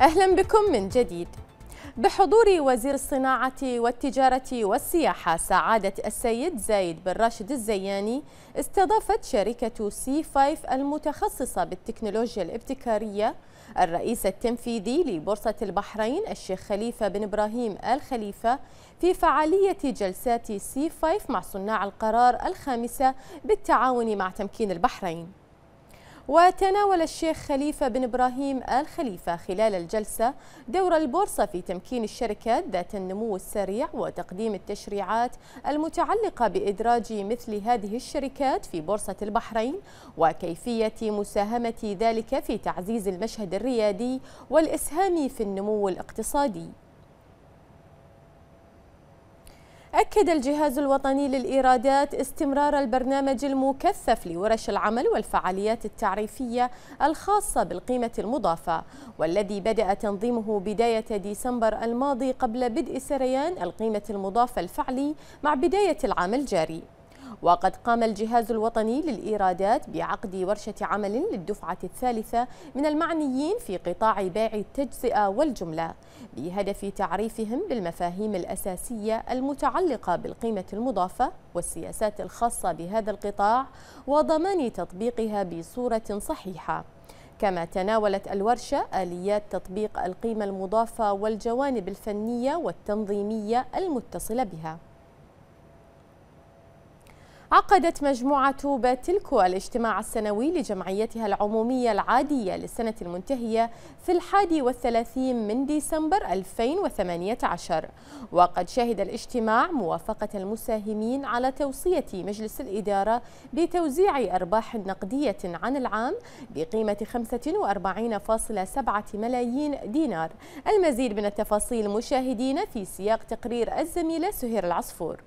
أهلا بكم من جديد بحضور وزير الصناعة والتجارة والسياحة سعادة السيد زايد بن راشد الزياني استضافت شركة سي 5 المتخصصة بالتكنولوجيا الابتكارية الرئيس التنفيذي لبورصة البحرين الشيخ خليفة بن إبراهيم آل خليفة في فعالية جلسات سي 5 مع صناع القرار الخامسة بالتعاون مع تمكين البحرين وتناول الشيخ خليفة بن إبراهيم آل خليفة خلال الجلسة دور البورصة في تمكين الشركات ذات النمو السريع وتقديم التشريعات المتعلقة بإدراج مثل هذه الشركات في بورصة البحرين وكيفية مساهمة ذلك في تعزيز المشهد الريادي والإسهام في النمو الاقتصادي أكد الجهاز الوطني للإيرادات استمرار البرنامج المكثف لورش العمل والفعاليات التعريفية الخاصة بالقيمة المضافة والذي بدأ تنظيمه بداية ديسمبر الماضي قبل بدء سريان القيمة المضافة الفعلي مع بداية العام الجاري وقد قام الجهاز الوطني للإيرادات بعقد ورشة عمل للدفعة الثالثة من المعنيين في قطاع بيع التجزئة والجملة بهدف تعريفهم بالمفاهيم الأساسية المتعلقة بالقيمة المضافة والسياسات الخاصة بهذا القطاع وضمان تطبيقها بصورة صحيحة كما تناولت الورشة آليات تطبيق القيمة المضافة والجوانب الفنية والتنظيمية المتصلة بها عقدت مجموعة باتلكو الاجتماع السنوي لجمعيتها العمومية العادية للسنة المنتهية في الحادي والثلاثين من ديسمبر 2018 وقد شهد الاجتماع موافقة المساهمين على توصية مجلس الإدارة بتوزيع أرباح نقدية عن العام بقيمة 45.7 ملايين دينار المزيد من التفاصيل مشاهدين في سياق تقرير الزميلة سهير العصفور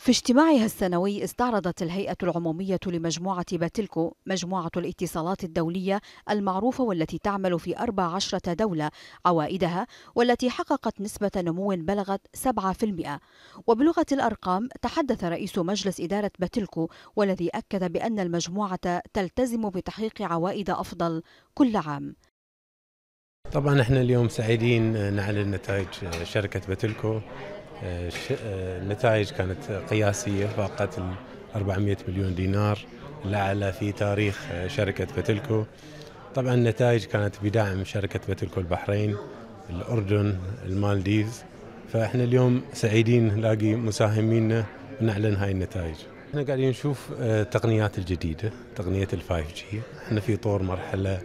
في اجتماعها السنوي استعرضت الهيئة العمومية لمجموعة باتلكو مجموعة الاتصالات الدولية المعروفة والتي تعمل في 14 دولة عوائدها والتي حققت نسبة نمو بلغت 7% وبلغة الأرقام تحدث رئيس مجلس إدارة باتلكو والذي أكد بأن المجموعة تلتزم بتحقيق عوائد أفضل كل عام طبعا احنا اليوم سعيدين آه، نعلن نتائج آه، شركة باتلكو آه، النتائج كانت قياسية فاقت 400 مليون دينار الأعلى في تاريخ شركة بتلكو طبعا النتائج كانت بدعم شركة بتلكو البحرين الأردن المالديز فإحنا اليوم سعيدين نلاقي مساهمين نعلن هاي النتائج احنا قاعدين نشوف التقنيات آه، الجديدة تقنية الفايف جي احنا في طور مرحلة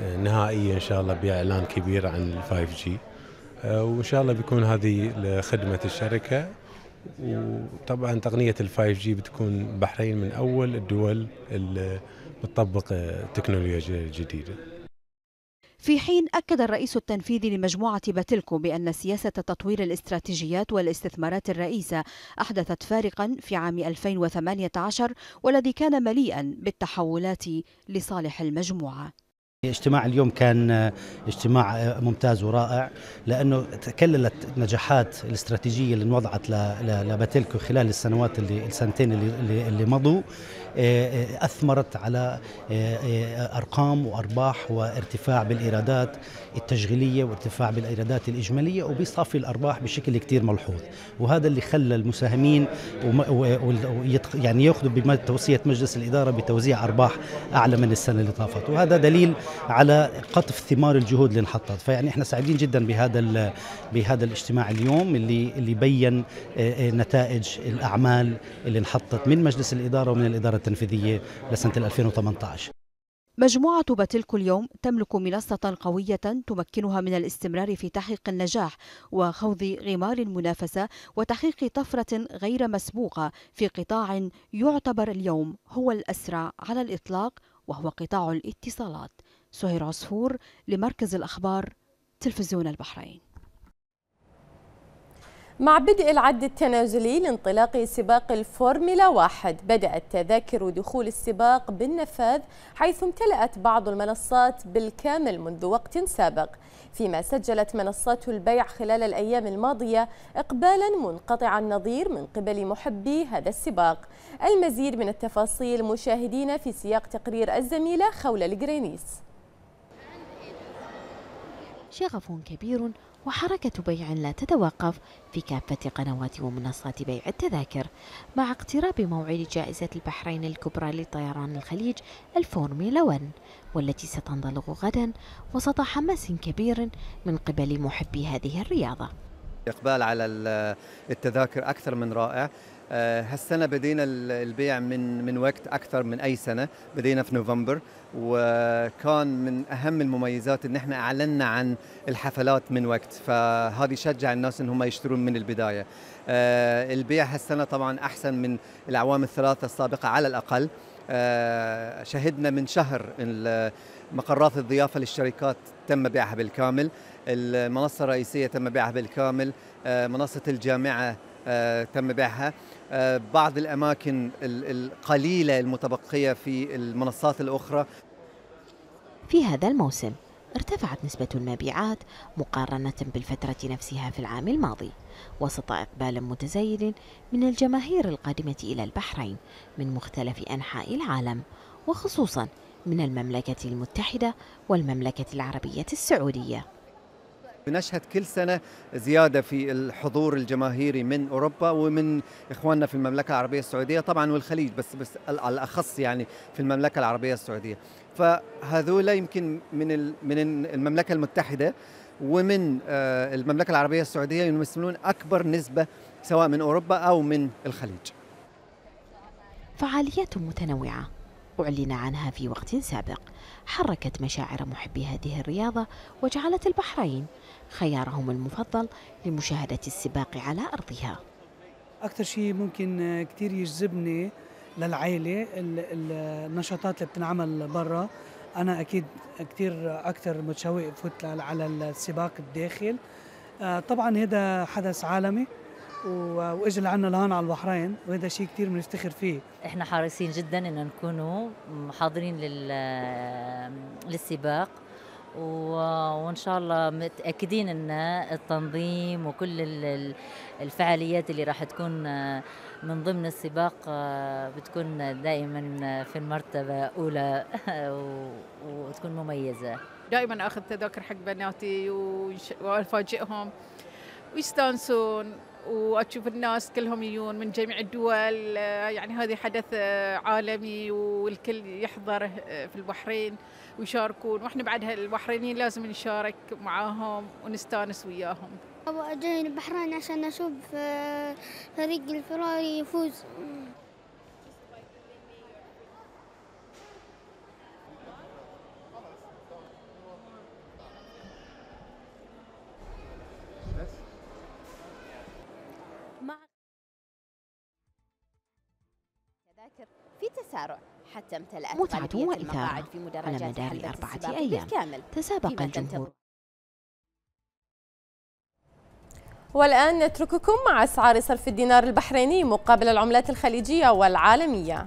آه، نهائية إن شاء الله بإعلان كبير عن الفايف جي آه، وان شاء الله بيكون هذه لخدمه الشركه وطبعا تقنيه ال 5 بتكون البحرين من اول الدول اللي بتطبق التكنولوجيا الجديده. في حين أكد الرئيس التنفيذي لمجموعة باتلكو بأن سياسة تطوير الاستراتيجيات والاستثمارات الرئيسة أحدثت فارقا في عام 2018 والذي كان مليئا بالتحولات لصالح المجموعة اجتماع اليوم كان آه، اجتماع آه، ممتاز ورائع لانه تكللت النجاحات الاستراتيجيه اللي انوضعت لباتيلكو خلال السنوات اللي السنتين اللي اللي مضوا إيه، إيه، أثمرت على إيه، أرقام وأرباح وارتفاع بالإيرادات التشغيلية وارتفاع بالإيرادات الإجمالية وبصافي الأرباح بشكل كتير ملحوظ وهذا اللي خلى المساهمين يعني يأخذوا بما توصية مجلس الإدارة بتوزيع أرباح أعلى من السنة اللي طافت وهذا دليل على قطف ثمار الجهود اللي انحطت فيعني احنا سعيدين جدا بهذا بهذا الاجتماع اليوم اللي اللي بين نتائج الأعمال اللي انحطت من مجلس الإدارة ومن الإدارة التنفيذية لسنة 2018 مجموعة باتلكو اليوم تملك منصة قوية تمكنها من الاستمرار في تحقيق النجاح وخوض غمار المنافسة وتحقيق طفرة غير مسبوقة في قطاع يعتبر اليوم هو الأسرع على الإطلاق وهو قطاع الاتصالات سهير عصفور لمركز الأخبار تلفزيون البحرين مع بدء العد التنازلي لانطلاق سباق الفورميلا واحد بدأت تذاكر دخول السباق بالنفاذ حيث امتلأت بعض المنصات بالكامل منذ وقت سابق فيما سجلت منصات البيع خلال الأيام الماضية إقبالا منقطع النظير من قبل محبي هذا السباق المزيد من التفاصيل مشاهدينا في سياق تقرير الزميلة خولة الجرينيس شغف كبير وحركة بيع لا تتوقف في كافة قنوات ومنصات بيع التذاكر مع اقتراب موعد جائزة البحرين الكبرى لطيران الخليج الفورميلا 1 والتي ستنطلق غدا وسط حماس كبير من قبل محبي هذه الرياضة الإقبال على التذاكر أكثر من رائع آه، هالسنة بدينا البيع من من وقت أكثر من أي سنة بدينا في نوفمبر وكان من أهم المميزات إن إحنا أعلنا عن الحفلات من وقت فهذه شجع الناس إن هم يشترون من البداية آه، البيع هالسنة طبعا أحسن من الأعوام الثلاثة السابقة على الأقل آه، شهدنا من شهر مقرات الضيافة للشركات تم بيعها بالكامل المنصة الرئيسية تم بيعها بالكامل منصة الجامعة آه، تم بيعها آه، بعض الأماكن القليلة المتبقية في المنصات الأخرى في هذا الموسم ارتفعت نسبة المبيعات مقارنة بالفترة نفسها في العام الماضي وسط إقبال متزايد من الجماهير القادمة إلى البحرين من مختلف أنحاء العالم وخصوصا من المملكة المتحدة والمملكة العربية السعودية نشهد كل سنة زيادة في الحضور الجماهيري من أوروبا ومن إخواننا في المملكة العربية السعودية طبعا والخليج بس, بس على الأخص يعني في المملكة العربية السعودية فهذولا يمكن من من المملكة المتحدة ومن آه، المملكة العربية السعودية يمثلون أكبر نسبة سواء من أوروبا أو من الخليج فعاليات متنوعة أعلن عنها في وقت سابق حركت مشاعر محبي هذه الرياضة وجعلت البحرين خيارهم المفضل لمشاهدة السباق على أرضها أكثر شيء ممكن آه، كثير يجذبني للعائلة النشاطات اللي بتنعمل برا أنا أكيد كثير أكثر متشوق فوت على السباق الداخل آه، طبعا هذا حدث عالمي واجى لعنا لهون على البحرين وهذا شيء كثير بنفتخر فيه احنا حريصين جدا ان نكونوا حاضرين لل للسباق وان شاء الله متاكدين ان التنظيم وكل الفعاليات اللي راح تكون من ضمن السباق آه، بتكون دائما في المرتبه اولى آه، وتكون مميزه دائما اخذ تذاكر حق بناتي وافاجئهم ويستانسون واشوف الناس كلهم يجون من جميع الدول آه، يعني هذه حدث آه، عالمي والكل يحضر آه، في البحرين ويشاركون واحنا بعد البحرينيين لازم نشارك معاهم ونستانس وياهم جايين البحرين عشان اشوف فريق الفراري يفوز التسارع حتى امتلأت متعة وإثارة في على مدار أربعة أيام تسابق الجمهور والآن نترككم مع أسعار صرف الدينار البحريني مقابل العملات الخليجية والعالمية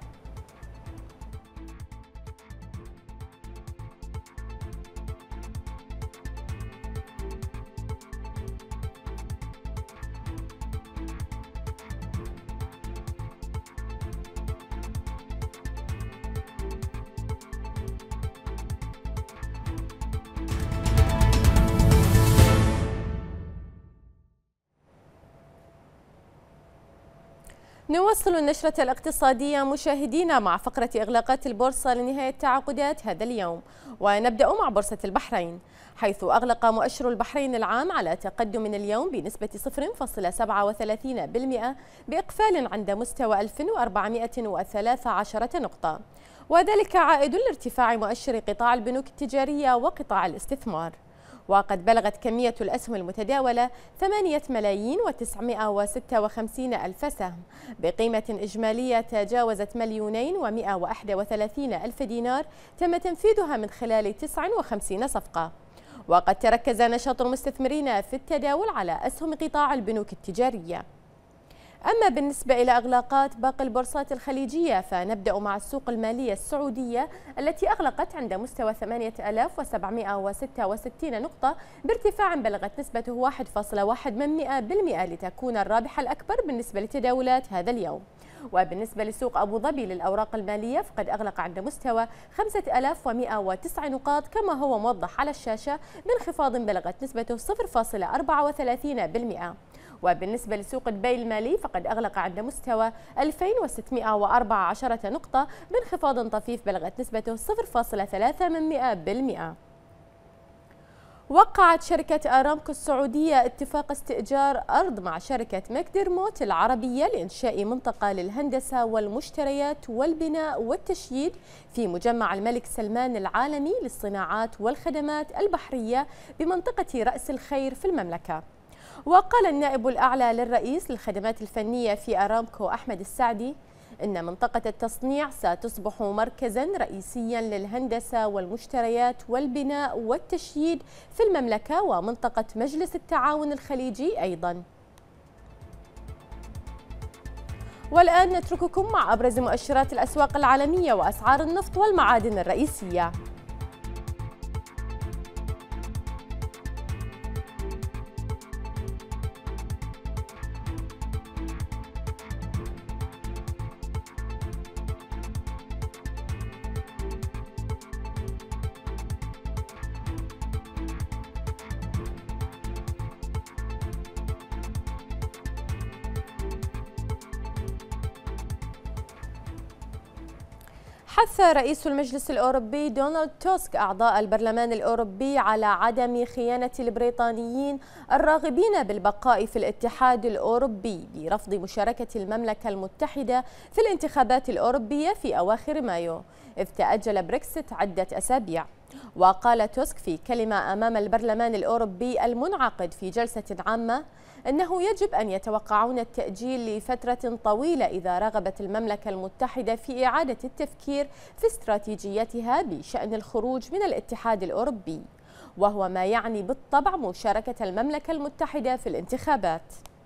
نواصل النشرة الاقتصادية مشاهدينا مع فقرة إغلاقات البورصة لنهاية تعاقدات هذا اليوم ونبدأ مع بورصة البحرين حيث أغلق مؤشر البحرين العام على تقدم اليوم بنسبة 0.37% بإقفال عند مستوى 1413 نقطة وذلك عائد لارتفاع مؤشر قطاع البنوك التجارية وقطاع الاستثمار وقد بلغت كمية الأسهم المتداولة 8 ملايين و956 ألف سهم بقيمة إجمالية تجاوزت مليونين و131 ألف دينار تم تنفيذها من خلال 59 صفقة وقد تركز نشاط المستثمرين في التداول على أسهم قطاع البنوك التجارية أما بالنسبة إلى أغلاقات باقي البورصات الخليجية فنبدأ مع السوق المالية السعودية التي أغلقت عند مستوى 8766 نقطة بارتفاع بلغت نسبته 1.1 لتكون الرابحة الأكبر بالنسبة لتداولات هذا اليوم وبالنسبة لسوق أبو ظبي للأوراق المالية فقد أغلق عند مستوى 5109 نقاط كما هو موضح على الشاشة بانخفاض بلغت نسبته 0.34% وبالنسبة لسوق دبي المالي فقد أغلق عند مستوى 2614 نقطة بانخفاض طفيف بلغت نسبته 0.3% وقعت شركة أرامكو السعودية اتفاق استئجار أرض مع شركة مكدرموت العربية لإنشاء منطقة للهندسة والمشتريات والبناء والتشييد في مجمع الملك سلمان العالمي للصناعات والخدمات البحرية بمنطقة رأس الخير في المملكة وقال النائب الأعلى للرئيس للخدمات الفنية في أرامكو أحمد السعدي إن منطقة التصنيع ستصبح مركزا رئيسيا للهندسة والمشتريات والبناء والتشييد في المملكة ومنطقة مجلس التعاون الخليجي أيضا والآن نترككم مع أبرز مؤشرات الأسواق العالمية وأسعار النفط والمعادن الرئيسية حث رئيس المجلس الأوروبي دونالد توسك أعضاء البرلمان الأوروبي على عدم خيانة البريطانيين الراغبين بالبقاء في الاتحاد الأوروبي برفض مشاركة المملكة المتحدة في الانتخابات الأوروبية في أواخر مايو إذ تأجل بريكسيت عدة أسابيع وقال توسك في كلمة أمام البرلمان الأوروبي المنعقد في جلسة عامة أنه يجب أن يتوقعون التأجيل لفترة طويلة إذا رغبت المملكة المتحدة في إعادة التفكير في استراتيجيتها بشأن الخروج من الاتحاد الأوروبي وهو ما يعني بالطبع مشاركة المملكة المتحدة في الانتخابات